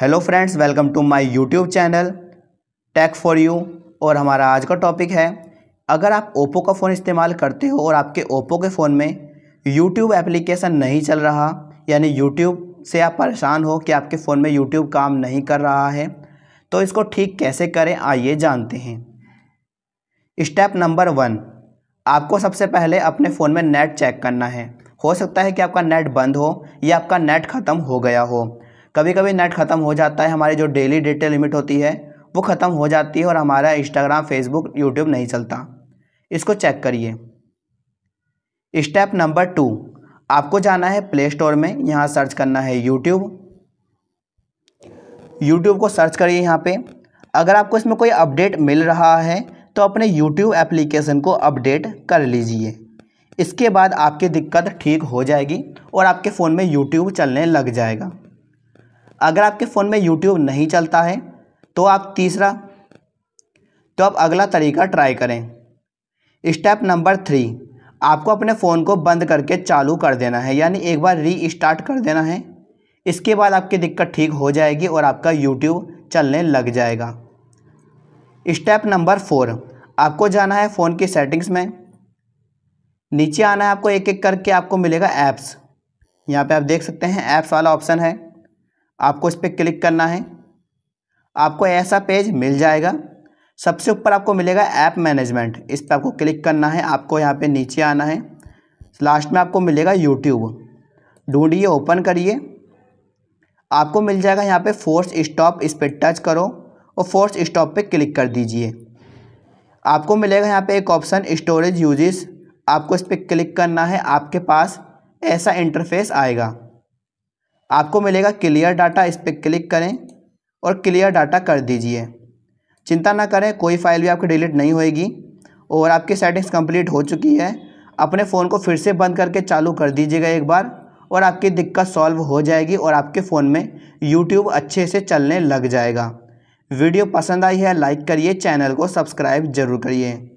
hello friends welcome to my YouTube channel tech for you और हमारा आज का टॉपिक है अगर आप ओप्पो का फ़ोन इस्तेमाल करते हो और आपके ओप्पो के फ़ोन में यूट्यूब एप्लीकेशन नहीं चल रहा यानी यूट्यूब से आप परेशान हो कि आपके फ़ोन में यूट्यूब काम नहीं कर रहा है तो इसको ठीक कैसे करें आइए जानते हैं स्टेप नंबर वन आपको सबसे पहले अपने फ़ोन में नेट चेक करना है हो सकता है कि आपका नेट बंद हो या आपका नेट ख़त्म हो गया हो कभी कभी नेट ख़त्म हो जाता है हमारी जो डेली डेटा लिमिट होती है वो ख़त्म हो जाती है और हमारा इंस्टाग्राम फेसबुक यूट्यूब नहीं चलता इसको चेक करिए स्टेप नंबर टू आपको जाना है प्ले स्टोर में यहाँ सर्च करना है यूट्यूब यूट्यूब को सर्च करिए यहाँ पे अगर आपको इसमें कोई अपडेट मिल रहा है तो अपने यूट्यूब एप्लीकेशन को अपडेट कर लीजिए इसके बाद आपकी दिक्कत ठीक हो जाएगी और आपके फ़ोन में यूट्यूब चलने लग जाएगा अगर आपके फ़ोन में यूट्यूब नहीं चलता है तो आप तीसरा तो आप अगला तरीका ट्राई करें स्टेप नंबर थ्री आपको अपने फ़ोन को बंद करके चालू कर देना है यानी एक बार री स्टार्ट कर देना है इसके बाद आपकी दिक्कत ठीक हो जाएगी और आपका यूट्यूब चलने लग जाएगा स्टेप नंबर फोर आपको जाना है फ़ोन की सेटिंग्स में नीचे आना है आपको एक एक करके आपको मिलेगा ऐप्स यहाँ पे आप देख सकते हैं ऐप्स वाला ऑप्शन है आपको इस पर क्लिक करना है आपको ऐसा पेज मिल जाएगा सबसे ऊपर आपको मिलेगा ऐप मैनेजमेंट इस पर आपको क्लिक करना है आपको यहाँ पे नीचे आना है लास्ट में आपको मिलेगा यूट्यूब ढूंढिए ओपन करिए आपको मिल जाएगा यहाँ पे फोर्स स्टॉप इस पर टच करो और फोर्स स्टॉप पे क्लिक कर दीजिए आपको मिलेगा यहाँ पे एक ऑप्शन स्टोरेज यूजेस आपको इस पर क्लिक करना है आपके पास ऐसा इंटरफेस आएगा आपको मिलेगा क्लियर डाटा इस पर क्लिक करें और क्लियर डाटा कर दीजिए चिंता ना करें कोई फाइल भी आपकी डिलीट नहीं होएगी और आपकी सेटिंग्स कंप्लीट हो चुकी है अपने फ़ोन को फिर से बंद करके चालू कर दीजिएगा एक बार और आपकी दिक्कत सॉल्व हो जाएगी और आपके फ़ोन में यूट्यूब अच्छे से चलने लग जाएगा वीडियो पसंद आई है लाइक करिए चैनल को सब्सक्राइब जरूर करिए